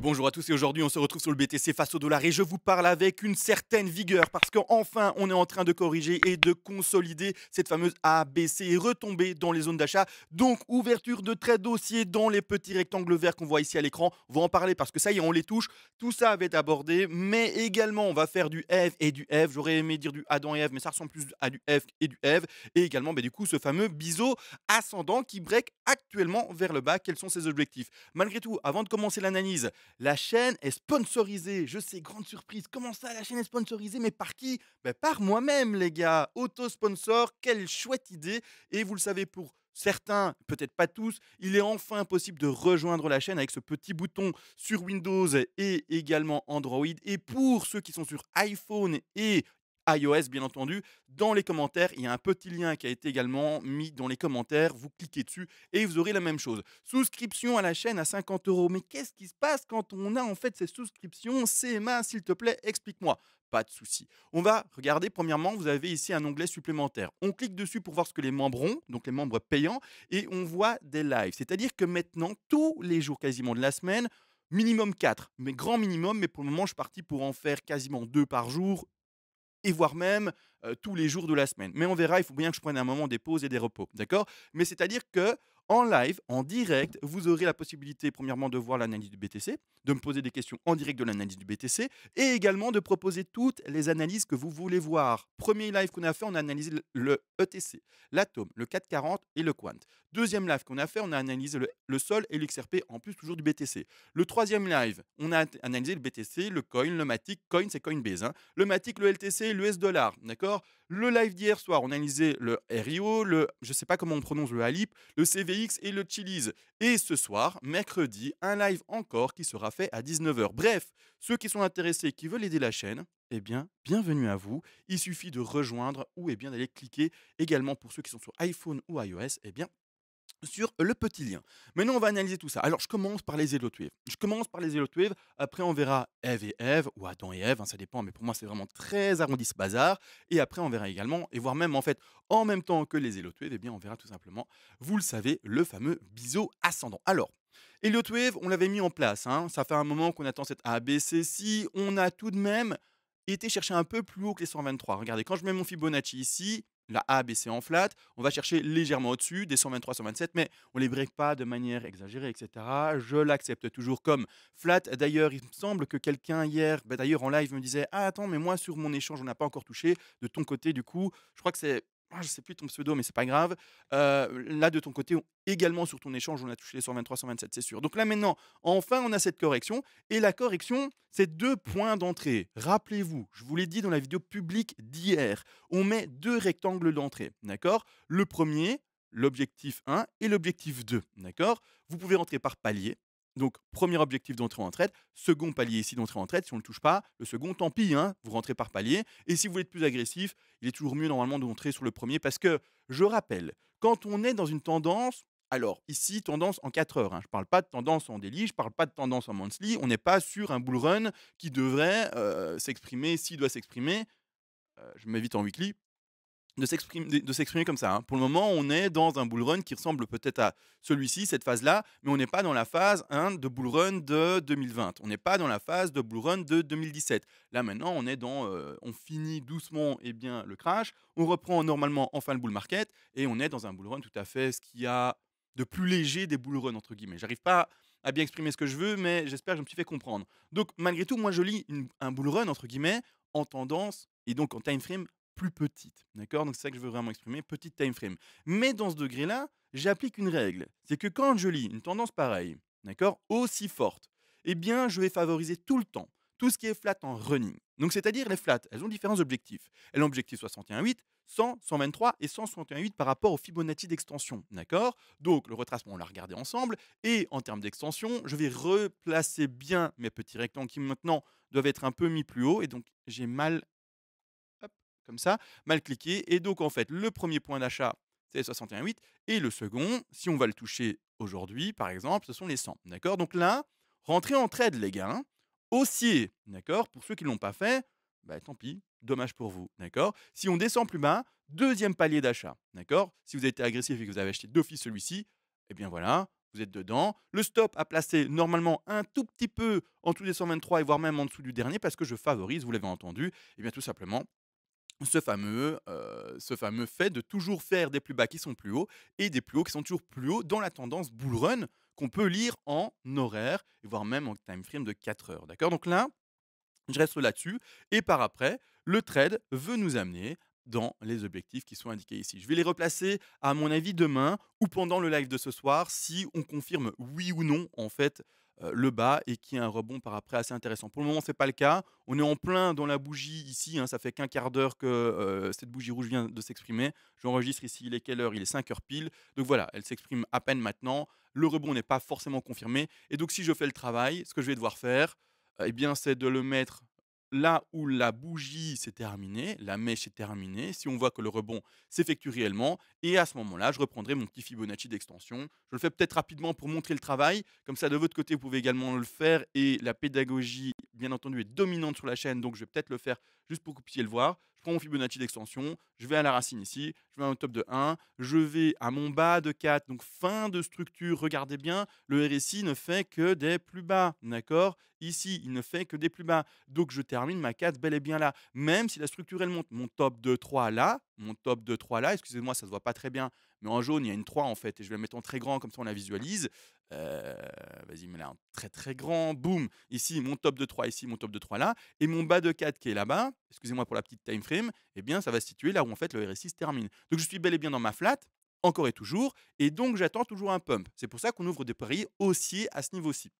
bonjour à tous et aujourd'hui on se retrouve sur le BTC face au dollar et je vous parle avec une certaine vigueur parce qu'enfin on est en train de corriger et de consolider cette fameuse ABC et retomber dans les zones d'achat. Donc ouverture de très dossiers dans les petits rectangles verts qu'on voit ici à l'écran. On va en parler parce que ça y est on les touche. Tout ça avait abordé mais également on va faire du F et du F. J'aurais aimé dire du Adam et Eve mais ça ressemble plus à du F et du F. Et également bah, du coup ce fameux biseau ascendant qui break actuellement vers le bas. Quels sont ses objectifs Malgré tout avant de commencer l'analyse la chaîne est sponsorisée. Je sais, grande surprise. Comment ça, la chaîne est sponsorisée Mais par qui ben, Par moi-même, les gars. Auto-sponsor, quelle chouette idée. Et vous le savez, pour certains, peut-être pas tous, il est enfin possible de rejoindre la chaîne avec ce petit bouton sur Windows et également Android. Et pour ceux qui sont sur iPhone et iOS, bien entendu. Dans les commentaires, il y a un petit lien qui a été également mis dans les commentaires. Vous cliquez dessus et vous aurez la même chose. Souscription à la chaîne à 50 euros. Mais qu'est-ce qui se passe quand on a en fait ces souscriptions CMA, s'il te plaît, explique-moi pas de souci. On va regarder, premièrement, vous avez ici un onglet supplémentaire. On clique dessus pour voir ce que les membres ont, donc les membres payants, et on voit des lives. C'est-à-dire que maintenant, tous les jours quasiment de la semaine, minimum 4, mais grand minimum, mais pour le moment, je suis parti pour en faire quasiment 2 par jour, et voire même tous les jours de la semaine. Mais on verra, il faut bien que je prenne un moment des pauses et des repos, d'accord Mais c'est-à-dire que en live, en direct. Vous aurez la possibilité, premièrement, de voir l'analyse du BTC, de me poser des questions en direct de l'analyse du BTC et également de proposer toutes les analyses que vous voulez voir. Premier live qu'on a fait, on a analysé le ETC, l'Atom, le 440 e et le Quant. Deuxième live qu'on a fait, on a analysé le, Sol et l'XRP, en plus toujours du BTC. Le troisième live, on a analysé le BTC, le Coin, le Matic. Coin, c'est Coinbase. Hein. Le Matic, le LTC, l'US dollar. D'accord Le live d'hier soir, on a analysé le RIO, le, je ne sais pas comment on prononce le ALIP, le CVI et le Et ce soir, mercredi, un live encore qui sera fait à 19h. Bref, ceux qui sont intéressés qui veulent aider la chaîne, eh bien, bienvenue à vous. Il suffit de rejoindre ou et eh bien d'aller cliquer également pour ceux qui sont sur iPhone ou iOS, eh bien, sur le petit lien. Maintenant, on va analyser tout ça. Alors, je commence par les Wave. Je commence par les Wave. Après, on verra Eve et Eve, ou Adam et Eve. Hein, ça dépend, mais pour moi, c'est vraiment très arrondi ce bazar. Et après, on verra également, et voire même en fait, en même temps que les Wave. Et eh bien, on verra tout simplement, vous le savez, le fameux biseau ascendant. Alors, Wave, on l'avait mis en place. Hein. ça fait un moment qu'on attend cette ABC. Si on a tout de même été chercher un peu plus haut que les 123. Regardez, quand je mets mon Fibonacci ici, la A, baissée en flat. On va chercher légèrement au-dessus des 123, 127, mais on ne les break pas de manière exagérée, etc. Je l'accepte toujours comme flat. D'ailleurs, il me semble que quelqu'un hier, bah, d'ailleurs en live, me disait Ah, attends, mais moi, sur mon échange, on n'a pas encore touché. De ton côté, du coup, je crois que c'est ah, je ne sais plus ton pseudo, mais c'est pas grave. là, de ton côté, également sur ton échange, on a touché les 123, 127, c'est sûr. Donc là, maintenant, enfin, on a cette correction. Et la correction, c'est deux points d'entrée. Rappelez-vous, je vous l'ai dit dans la vidéo publique d'hier, on met deux rectangles d'entrée, d'accord Le premier, l'objectif 1 et l'objectif 2, d'accord Vous pouvez rentrer par palier, donc, premier objectif d'entrée en traite, second palier ici d'entrée en traite, si on ne le touche pas, le second, tant pis, hein, vous rentrez par palier. Et si vous voulez être plus agressif, il est toujours mieux normalement d'entrer sur le premier parce que, je rappelle, quand on est dans une tendance, alors ici, tendance en 4 heures, hein, je ne parle pas de tendance en daily, je ne parle pas de tendance en monthly, on n'est pas sur un bull run qui devrait euh, s'exprimer s'il doit s'exprimer, euh, je m'évite en weekly, de s'exprimer, comme ça. Hein. Pour le moment, on est dans un bull run qui ressemble peut-être à celui-ci, cette phase-là, mais on n'est pas dans la phase de bull run de 2020. On n'est pas dans la phase de bull run de 2017. Là maintenant, on est dans, euh, on finit doucement et eh bien le crash, on reprend normalement enfin le bull market et on est dans un bull run tout à fait ce qui a de plus léger des bull run entre guillemets. J'arrive pas à bien exprimer ce que je veux, mais j'espère que je me suis fait comprendre. Donc malgré tout, moi je lis un bull run entre guillemets en tendance et donc en time frame plus petite. D'accord Donc c'est ça que je veux vraiment exprimer, petite time frame. Mais dans ce degré-là, j'applique une règle. C'est que quand je lis une tendance pareille, d'accord, aussi forte, eh bien, je vais favoriser tout le temps tout ce qui est flat en running. Donc, c'est-à-dire les flats, elles ont différents objectifs. Elles ont objectif 61,8, 100, 123 et 161,8 par rapport au Fibonacci d'extension. D'accord Donc, le retracement, on l'a regardé ensemble. Et en termes d'extension, je vais replacer bien mes petits rectangles qui maintenant doivent être un peu mis plus haut. Et donc, j'ai mal comme ça, mal cliqué. Et donc, en fait, le premier point d'achat, c'est 61,8. Et le second, si on va le toucher aujourd'hui, par exemple, ce sont les 100. D'accord Donc là, rentrer en trade, les gars. Hein. Haussier, d'accord Pour ceux qui l'ont pas fait, bah, tant pis, dommage pour vous, d'accord Si on descend plus bas, deuxième palier d'achat, d'accord Si vous avez été agressif et que vous avez acheté d'office celui-ci, et eh bien voilà, vous êtes dedans. Le stop à placé normalement un tout petit peu en dessous des 123 et voire même en dessous du dernier parce que je favorise, vous l'avez entendu, et eh bien tout simplement ce fameux, euh, ce fameux fait de toujours faire des plus bas qui sont plus hauts et des plus hauts qui sont toujours plus hauts dans la tendance bull run qu'on peut lire en horaire, voire même en time frame de 4 heures. D'accord Donc là, je reste là-dessus. Et par après, le trade veut nous amener dans les objectifs qui sont indiqués ici. Je vais les replacer, à mon avis, demain ou pendant le live de ce soir, si on confirme oui ou non, en fait, euh, le bas et qui a un rebond par après assez intéressant. Pour le moment, ce n'est pas le cas. On est en plein dans la bougie ici. Hein. ça fait qu'un quart d'heure que euh, cette bougie rouge vient de s'exprimer. J'enregistre ici, il est quelle heure Il est 5 heures pile. Donc voilà, elle s'exprime à peine maintenant. Le rebond n'est pas forcément confirmé. Et donc si je fais le travail, ce que je vais devoir faire, eh bien, c'est de le mettre là où la bougie s'est terminée, la mèche est terminée, si on voit que le rebond s'effectue réellement, et à ce moment-là, je reprendrai mon petit Fibonacci d'extension. Je le fais peut-être rapidement pour montrer le travail, comme ça de votre côté, vous pouvez également le faire, et la pédagogie, bien entendu, est dominante sur la chaîne, donc je vais peut-être le faire juste pour que vous puissiez le voir je prends mon Fibonacci d'extension, je vais à la racine ici, je vais à mon top de 1, je vais à mon bas de 4, donc fin de structure, regardez bien, le RSI ne fait que des plus bas, d'accord Ici, il ne fait que des plus bas, donc je termine ma 4 bel et bien là, même si la structure elle monte, mon top de 3 là, mon top de 3 là, excusez-moi, ça se voit pas très bien, mais en jaune, il y a une 3 en fait, et je vais la mettre en très grand, comme ça on la visualise. Euh, vas-y, mets-la en très très grand, boum Ici, mon top de 3, ici, mon top de 3 là, et mon bas de 4 qui est là-bas, excusez-moi pour la petite time frame, et eh bien, ça va se situer là où en fait le RSI se termine. Donc je suis bel et bien dans ma flat, encore et toujours, et donc j'attends toujours un pump. C'est pour ça qu'on ouvre des paris haussiers à ce niveau-ci.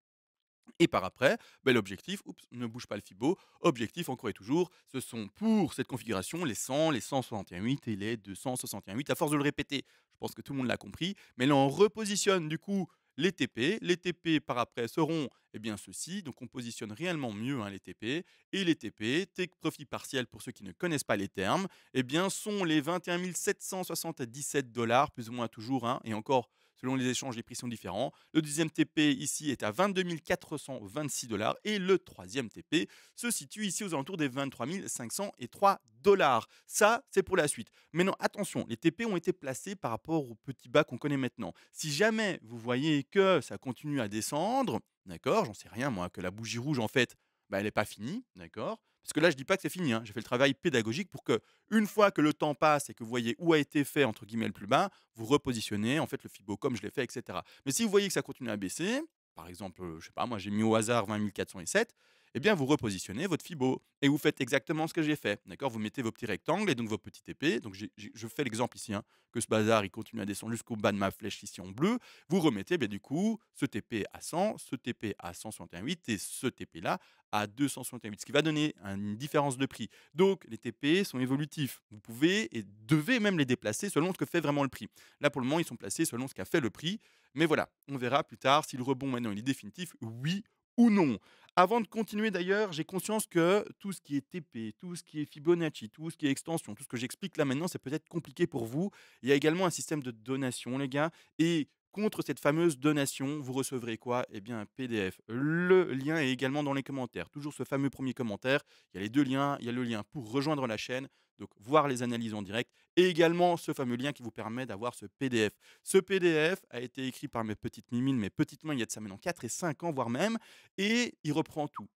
Et par après, ben l'objectif, ne bouge pas le FIBO, objectif encore et toujours, ce sont pour cette configuration les 100, les 168 et les 261,8, à force de le répéter, je pense que tout le monde l'a compris, mais là on repositionne du coup les TP. Les TP par après seront eh bien ceux-ci, donc on positionne réellement mieux hein, les TP. Et les TP, take profit partiel pour ceux qui ne connaissent pas les termes, eh bien sont les 21 777 dollars, plus ou moins toujours, hein, et encore Selon les échanges, les prix sont différents. Le deuxième TP ici est à 22 426 dollars et le troisième TP se situe ici aux alentours des 23 503 dollars. Ça, c'est pour la suite. Maintenant, attention, les TP ont été placés par rapport au petit bas qu'on connaît maintenant. Si jamais vous voyez que ça continue à descendre, d'accord, j'en sais rien moi, que la bougie rouge en fait bah, elle n'est pas finie, d'accord Parce que là, je ne dis pas que c'est fini. Hein. J'ai fait le travail pédagogique pour que, une fois que le temps passe et que vous voyez où a été fait, entre guillemets, le plus bas, vous repositionnez, en fait, le FIBO comme je l'ai fait, etc. Mais si vous voyez que ça continue à baisser, par exemple, euh, je sais pas, moi, j'ai mis au hasard 20 407, eh bien vous repositionnez votre fibo et vous faites exactement ce que j'ai fait. D'accord Vous mettez vos petits rectangles et donc vos petits TP. Donc je fais l'exemple ici, hein, que ce bazar il continue à descendre jusqu'au bas de ma flèche ici en bleu. Vous remettez bien, du coup ce TP à 100, ce TP à 168 et ce TP là à 268, ce qui va donner une différence de prix. Donc, les TP sont évolutifs. Vous pouvez et devez même les déplacer selon ce que fait vraiment le prix. Là, pour le moment, ils sont placés selon ce qu'a fait le prix. Mais voilà, on verra plus tard si le rebond maintenant il est définitif, oui ou non. Avant de continuer d'ailleurs, j'ai conscience que tout ce qui est TP, tout ce qui est Fibonacci, tout ce qui est extension, tout ce que j'explique là maintenant, c'est peut-être compliqué pour vous. Il y a également un système de donation, les gars. Et Contre cette fameuse donation, vous recevrez quoi Eh bien un PDF. Le lien est également dans les commentaires. Toujours ce fameux premier commentaire. Il y a les deux liens. Il y a le lien pour rejoindre la chaîne, donc voir les analyses en direct, et également ce fameux lien qui vous permet d'avoir ce PDF. Ce PDF a été écrit par mes petites mimines, mes petites mains, il y a de ça maintenant 4 et 5 ans, voire même, et il reprend tout.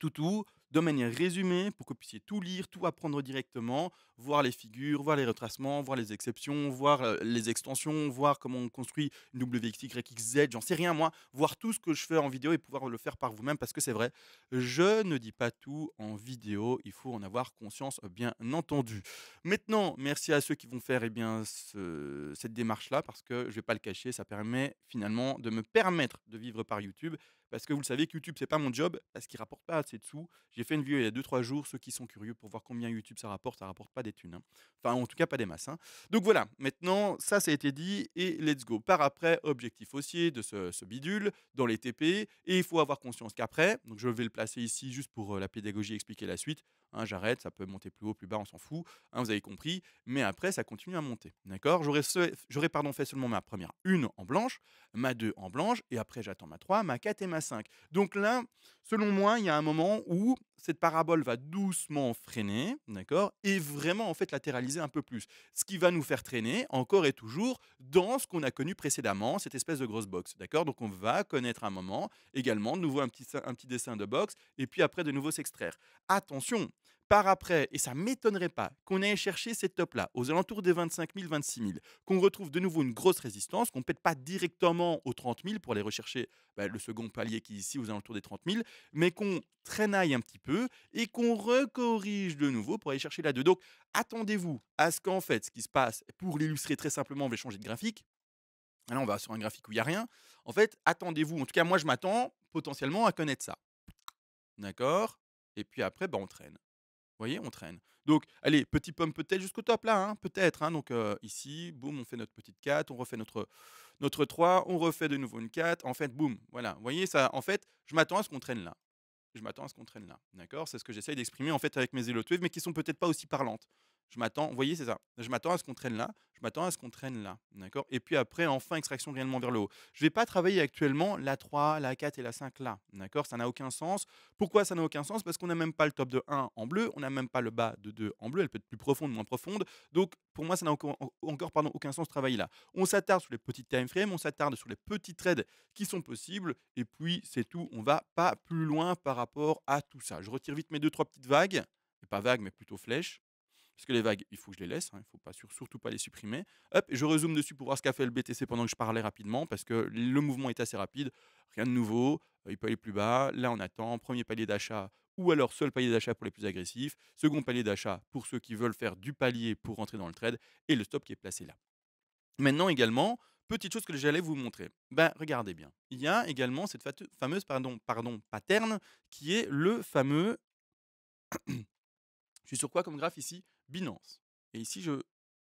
Tout, tout, de manière résumée pour que vous puissiez tout lire, tout apprendre directement, voir les figures, voir les retracements, voir les exceptions, voir euh, les extensions, voir comment on construit une WXYXZ, j'en sais rien moi, voir tout ce que je fais en vidéo et pouvoir le faire par vous-même parce que c'est vrai, je ne dis pas tout en vidéo, il faut en avoir conscience bien entendu. Maintenant, merci à ceux qui vont faire et eh bien, cette démarche-là parce que je ne vais pas le cacher, ça permet finalement de me permettre de vivre par YouTube parce que vous le savez, YouTube, c'est pas mon job parce qu'il rapporte pas assez de sous. J'ai fait une vidéo il y a 2-3 jours, ceux qui sont curieux pour voir combien YouTube ça rapporte, ça rapporte pas des thunes. Hein. Enfin, en tout cas, pas des masses. Hein. Donc voilà, maintenant, ça, ça a été dit, et let's go. Par après, objectif haussier de ce, bidule dans les TP, et il faut avoir conscience qu'après, donc je vais le placer ici juste pour euh, la pédagogie, expliquer la suite. Hein, j'arrête, ça peut monter plus haut, plus bas, on s'en fout, vous avez compris, mais après, ça continue à monter. D'accord J'aurais pardon fait seulement ma première une en blanche, ma deux en blanche, et après, j'attends ma 3, ma 4 et ma 5. Donc là, selon moi, il y a un moment où cette parabole va doucement freiner, d'accord, et vraiment en fait latéraliser un peu plus. Ce qui va nous faire traîner encore et toujours dans ce qu'on a connu précédemment, cette espèce de grosse box, d'accord. Donc on va connaître un moment également, de nouveau un petit, un petit dessin de box, et puis après de nouveau s'extraire. Attention, par après, et ça m'étonnerait pas qu'on aille chercher cette top là aux alentours des 25 000, 26 000, qu'on retrouve de nouveau une grosse résistance, qu'on ne pète pas directement aux 30 000 pour aller rechercher bah, le second palier qui est ici aux alentours des 30 000, mais qu'on traînaille un petit peu et qu'on recorrige de nouveau pour aller chercher là-dedans. Donc attendez-vous à ce qu'en fait, ce qui se passe, pour l'illustrer très simplement, on va changer de graphique. Là, on va sur un graphique où il n'y a rien. En fait, attendez-vous, en tout cas moi je m'attends potentiellement à connaître ça. D'accord Et puis après, bah, on traîne voyez, on traîne. Donc, allez, petit pomme peut-être jusqu'au top là, hein, peut-être. Hein. donc, euh, ici, boum, on fait notre petite 4, on refait notre, notre 3, on refait de nouveau une 4. En fait, boum, voilà. Vous voyez, ça, en fait, je m'attends à ce qu'on traîne là. Je m'attends à ce qu'on traîne là. D'accord C'est ce que j'essaye d'exprimer en fait avec mes Elotwave, mais qui sont peut-être pas aussi parlantes. Je m'attends, voyez, c'est ça. Je m'attends à ce qu'on traîne là, je m'attends à ce qu'on traîne là. D'accord Et puis après, enfin, extraction réellement vers le haut. Je ne vais pas travailler actuellement la 3, la 4 et la 5 là. D'accord Ça n'a aucun sens. Pourquoi ça n'a aucun sens Parce qu'on n'a même pas le top de 1 en bleu, on n'a même pas le bas de 2 en bleu. Elle peut être plus profonde, moins profonde. Donc, pour moi, ça n'a encore, pardon, aucun sens de travailler là. On s'attarde sur les petits time frames, on s'attarde sur les petits trades qui sont possibles. Et puis, c'est tout. On ne va pas plus loin par rapport à tout ça. Je retire vite mes deux, trois petites vagues. Pas vagues, mais plutôt flèches. Parce que les vagues, il faut que je les laisse, hein, il ne faut pas, surtout pas les supprimer. Hop, je rezoome dessus pour voir ce qu'a fait le BTC pendant que je parlais rapidement, parce que le mouvement est assez rapide, rien de nouveau, euh, il peut aller plus bas. Là, on attend, premier palier d'achat, ou alors seul palier d'achat pour les plus agressifs, second palier d'achat pour ceux qui veulent faire du palier pour rentrer dans le trade, et le stop qui est placé là. Maintenant également, petite chose que j'allais vous montrer. Ben, regardez bien. Il y a également cette fameuse pardon, pardon, pattern qui est le fameux. Je suis sur quoi comme graphe ici Binance. Et ici, je...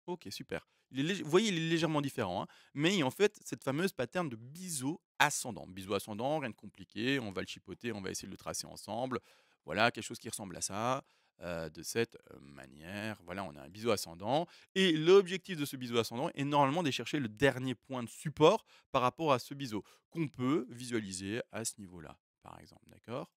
Ok, super. Vous voyez, il est légèrement différent, hein, mais en fait, cette fameuse pattern de biseau ascendant. Biseau ascendant, rien de compliqué, on va le chipoter, on va essayer de le tracer ensemble. Voilà, quelque chose qui ressemble à ça. Euh, de cette euh, manière. Voilà, on a un biseau ascendant. Et l'objectif de ce biseau ascendant est normalement de chercher le dernier point de support par rapport à ce biseau, qu'on peut visualiser à ce niveau-là, par exemple. D'accord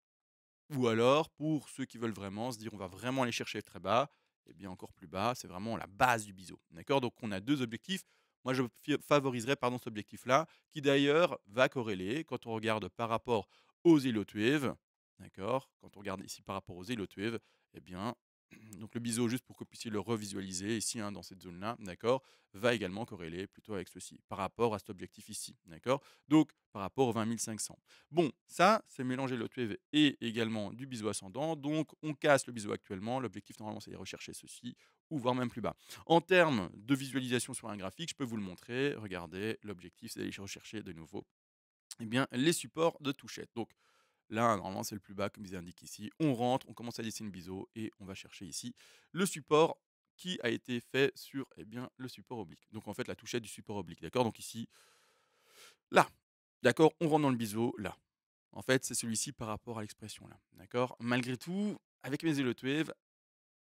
Ou alors, pour ceux qui veulent vraiment se dire on va vraiment aller chercher très bas, et bien encore plus bas. C'est vraiment la base du biseau. D'accord Donc on a deux objectifs. Moi, je favoriserais pardon, cet objectif-là, qui d'ailleurs va corréler quand on regarde par rapport aux îlots D'accord Quand on regarde ici par rapport aux îlots eh bien, donc le biseau, juste pour que vous puissiez le revisualiser ici, hein, dans cette zone-là, d'accord, va également corréler plutôt avec ceci, par rapport à cet objectif ici, d'accord Donc, par rapport aux 20 500. Bon, ça, c'est mélanger le e TV et également du biseau ascendant, donc on casse le biseau actuellement, l'objectif normalement c'est de rechercher ceci, ou voire même plus bas. En termes de visualisation sur un graphique, je peux vous le montrer, regardez, l'objectif c'est d'aller rechercher de nouveau eh bien, les supports de touchette. Donc, Là, hein, normalement, c'est le plus bas, comme ils indiquent ici. On rentre, on commence à dessiner le biseau et on va chercher ici le support qui a été fait sur eh bien, le support oblique. Donc, en fait, la touchette du support oblique. D'accord Donc, ici, là. D'accord On rentre dans le biseau, là. En fait, c'est celui-ci par rapport à l'expression, là. D'accord Malgré tout, avec mes élotes e e Wave,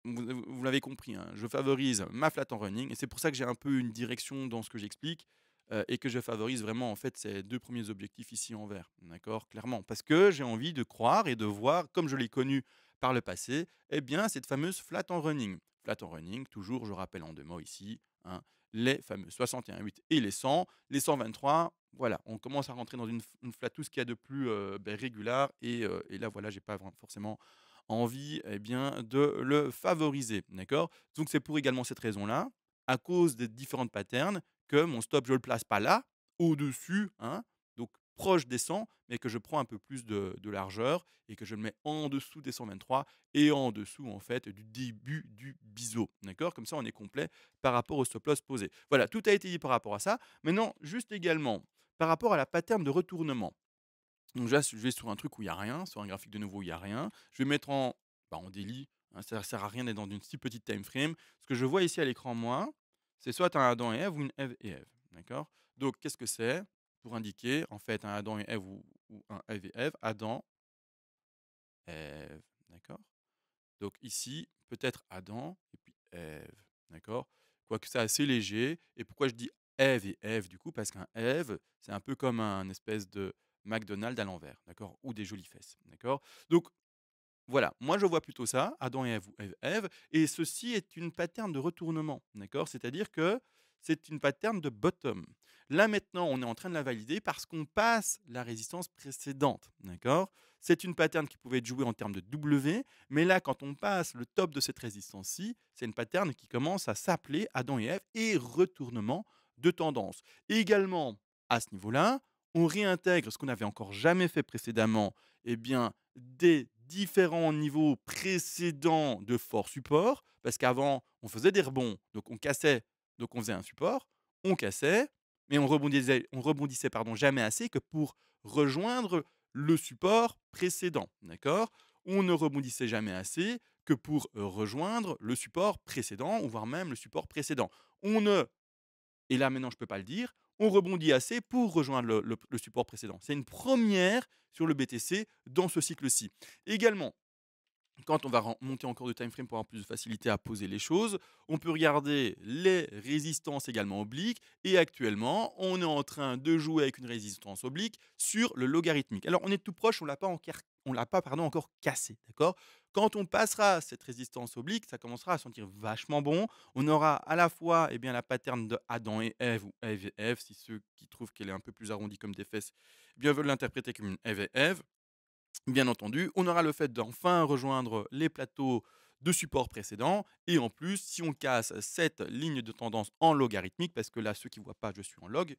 vous, l'avez compris, hein, je favorise ma flat en running, et c'est pour ça que j'ai un peu une direction dans ce que j'explique. Euh, et que je favorise vraiment en fait ces deux premiers objectifs ici en vert, d'accord, clairement, parce que j'ai envie de croire et de voir, comme je l'ai connu par le passé, eh bien cette fameuse flat en running. Flat en running, toujours, je rappelle en deux mots ici, hein, les fameux 61.8 et les 100, les 123. Voilà, on commence à rentrer dans une, flat tout ce qu'il y a de plus euh, ben, euh, et, là voilà, j'ai pas forcément envie eh bien, de le favoriser. D'accord Donc c'est pour également cette raison-là, à cause des différentes patterns, que mon stop, je ne le place pas là, au-dessus, hein, donc proche des 100, mais que je prends un peu plus de, largeur et que je le mets en dessous des 123 et en dessous, en fait, du début du biseau. D'accord Comme ça, on est complet par rapport au stop-loss posé. Voilà, tout a été dit par rapport à ça. Maintenant, juste également, par rapport à la pattern de retournement. Donc je vais sur un truc où il n'y a rien, sur un graphique de nouveau où il n'y a rien. Je vais mettre en, bah, en délit, hein, ça ne sert à rien d'être dans une si petite time frame. Ce que je vois ici à l'écran, moi, c'est soit un Adam et Ève ou une Ève et Ève. D'accord Donc, qu'est-ce que c'est Pour indiquer, en fait, un Adam et Ève ou, un Ève et Ève, Adam, Ève. D'accord Donc, ici, peut-être Adam et puis Ève. D'accord Quoique c'est assez léger. Et pourquoi je dis Ève et Ève, du coup Parce qu'un Ève, c'est un peu comme un espèce de McDonald's à l'envers. D'accord Ou des jolies fesses. D'accord Donc, voilà, moi je vois plutôt ça, Adam et Ève, et ceci est une pattern de retournement, d'accord C'est-à-dire que c'est une pattern de bottom. Là maintenant, on est en train de la valider parce qu'on passe la résistance précédente, d'accord C'est une pattern qui pouvait être jouée en termes de W, mais là, quand on passe le top de cette résistance-ci, c'est une pattern qui commence à s'appeler Adam et Ève et retournement de tendance. également, à ce niveau-là, on réintègre ce qu'on n'avait encore jamais fait précédemment, eh bien, des différents niveaux précédents de fort support, parce qu'avant, on faisait des rebonds, donc on cassait, donc on faisait un support, on cassait, mais on rebondissait, on rebondissait pardon, jamais assez que pour rejoindre le support précédent. D'accord On ne rebondissait jamais assez que pour euh, rejoindre le support précédent, ou voire même le support précédent. On ne, et là maintenant je ne peux pas le dire, on rebondit assez pour rejoindre le, support précédent. C'est une première sur le BTC dans ce cycle-ci. Également, quand on va monter encore de time frame pour avoir plus de facilité à poser les choses, on peut regarder les résistances également obliques. Et actuellement, on est en train de jouer avec une résistance oblique sur le logarithmique. Alors, on est tout proche, on ne l'a pas carte on l'a pas pardon, encore cassé. D'accord Quand on passera cette résistance oblique, ça commencera à sentir vachement bon. On aura à la fois eh bien, la pattern de Adam et Ève, ou Ève et Ève, si ceux qui trouvent qu'elle est un peu plus arrondie comme des fesses eh bien, veulent l'interpréter comme une Ève et Ève. Bien entendu, on aura le fait d'enfin rejoindre les plateaux de support précédents. Et en plus, si on casse cette ligne de tendance en logarithmique, parce que là, ceux qui ne voient pas, je suis en log,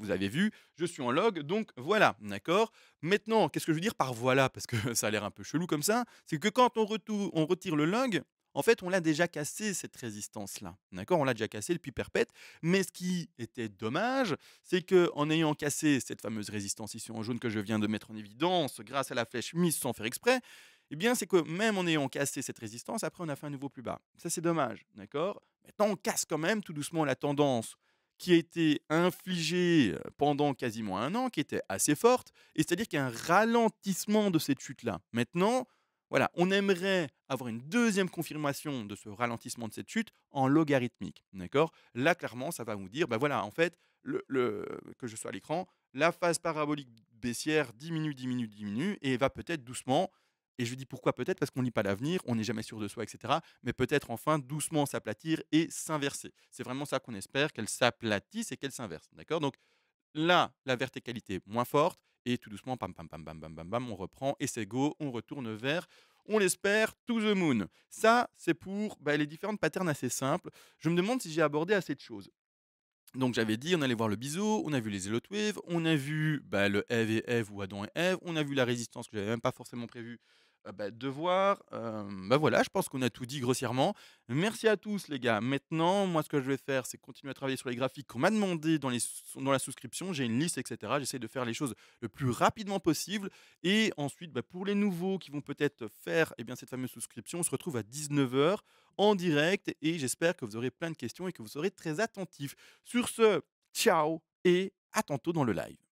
vous avez vu, je suis en log, donc voilà, d'accord Maintenant, qu'est-ce que je veux dire par voilà Parce que ça a l'air un peu chelou comme ça, c'est que quand on, retire le log, en fait, on l'a déjà cassé, cette résistance-là. D'accord On l'a déjà cassé, depuis perpète. Mais ce qui était dommage, c'est qu'en ayant cassé cette fameuse résistance ici en jaune que je viens de mettre en évidence grâce à la flèche mise sans faire exprès, eh bien, c'est que même en ayant cassé cette résistance, après, on a fait un nouveau plus bas. Ça, c'est dommage. D'accord Maintenant, on casse quand même tout doucement la tendance qui a été infligée euh, pendant quasiment un an, qui était assez forte, et c'est-à-dire qu'il y a un ralentissement de cette chute-là. Maintenant, voilà, on aimerait avoir une deuxième confirmation de ce ralentissement de cette chute en logarithmique. D'accord Là, clairement, ça va vous dire, ben voilà, en fait, que je sois à l'écran, la phase parabolique baissière diminue, diminue, diminue, et va peut-être doucement et je dis pourquoi peut-être Parce qu'on ne lit pas l'avenir, on n'est jamais sûr de soi, etc. Mais peut-être enfin doucement s'aplatir et s'inverser. C'est vraiment ça qu'on espère, qu'elle s'aplatisse et qu'elle s'inverse. D'accord Donc là, la verticalité moins forte et tout doucement, pam, pam, pam, pam, pam, pam, on reprend et c'est go, on retourne vers on l'espère, to the moon. Ça, c'est pour bah, les différentes patterns assez simples. Je me demande si j'ai abordé assez de choses. Donc j'avais dit, on allait voir le biseau, on a vu les Wave, on a vu bah, le Eve et Eve ou Adam et Eve, on a vu la résistance que j'avais même pas forcément prévu ah bah, de devoir. bah voilà, je pense qu'on a tout dit grossièrement. Merci à tous les gars. Maintenant, moi ce que je vais faire, c'est continuer à travailler sur les graphiques qu'on m'a demandé dans, la souscription. J'ai une liste, etc. J'essaie de faire les choses le plus rapidement possible. Et ensuite, bah, pour les nouveaux qui vont peut-être faire eh bien, cette fameuse souscription, on se retrouve à 19h en direct. Et j'espère que vous aurez plein de questions et que vous serez très attentifs. Sur ce, ciao et à tantôt dans le live.